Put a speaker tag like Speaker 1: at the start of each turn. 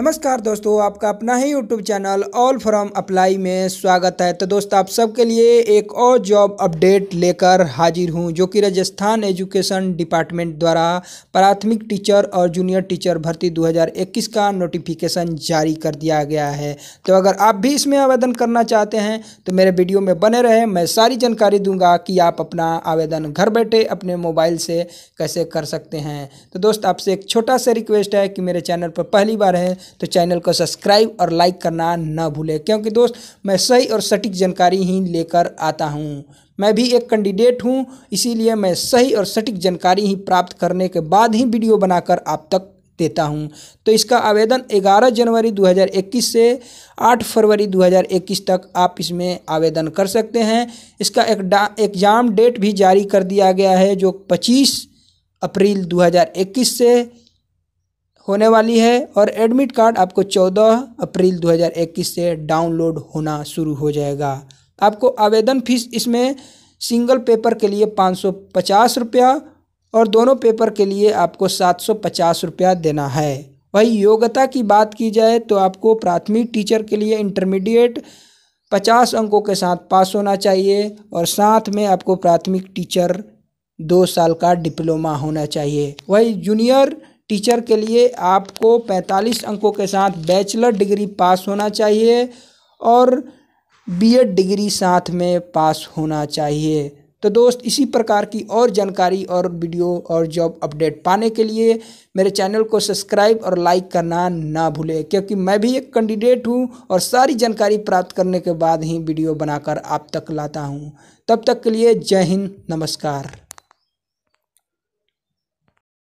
Speaker 1: नमस्कार दोस्तों आपका अपना ही YouTube channel all from apply में स्वागत है तो दोस्तों आप सबके लिए एक और जॉब अपडेट लेकर हाजिर हूं जो कि राजस्थान एजुकेशन डिपार्टमेंट द्वारा प्राथमिक टीचर और जूनियर टीचर भर्ती 2021 का नोटिफिकेशन जारी कर दिया गया है तो अगर आप भी इसमें आवेदन करना चाहते हैं तो मेरे वीडियो में बने रहे मैं सारी जानकारी दूंगा कि आप अपना आवेदन घर बैठे अपने मोबाइल से कैसे कर सकते हैं तो दोस्त आपसे एक छोटा सा रिक्वेस्ट है कि मेरे चैनल पर पहली बार है तो चैनल को सब्सक्राइब और लाइक करना न भूलें क्योंकि दोस्त मैं सही और सटीक जानकारी ही लेकर आता हूँ मैं भी एक कैंडिडेट हूँ इसीलिए मैं सही और सटीक जानकारी ही प्राप्त करने के बाद ही वीडियो बनाकर आप तक देता हूँ तो इसका आवेदन 11 जनवरी 2021 से 8 फरवरी 2021 तक आप इसमें आवेदन कर सकते हैं इसका एक एग्ज़ाम डेट भी जारी कर दिया गया है जो 25 अप्रैल 2021 से होने वाली है और एडमिट कार्ड आपको 14 अप्रैल 2021 से डाउनलोड होना शुरू हो जाएगा आपको आवेदन फीस इसमें सिंगल पेपर के लिए पाँच सौ पचास रुपया और दोनों पेपर के लिए आपको सात सौ पचास रुपया देना है वही योग्यता की बात की जाए तो आपको प्राथमिक टीचर के लिए इंटरमीडिएट पचास अंकों के साथ पास होना चाहिए और साथ में आपको प्राथमिक टीचर दो साल का डिप्लोमा होना चाहिए वही जूनियर टीचर के लिए आपको 45 अंकों के साथ बैचलर डिग्री पास होना चाहिए और बीएड डिग्री साथ में पास होना चाहिए तो दोस्त इसी प्रकार की और जानकारी और वीडियो और जॉब अपडेट पाने के लिए मेरे चैनल को सब्सक्राइब और लाइक करना ना भूलें क्योंकि मैं भी एक कैंडिडेट हूं और सारी जानकारी प्राप्त करने के बाद ही वीडियो बनाकर आप तक लाता हूं तब तक के लिए जय हिंद नमस्कार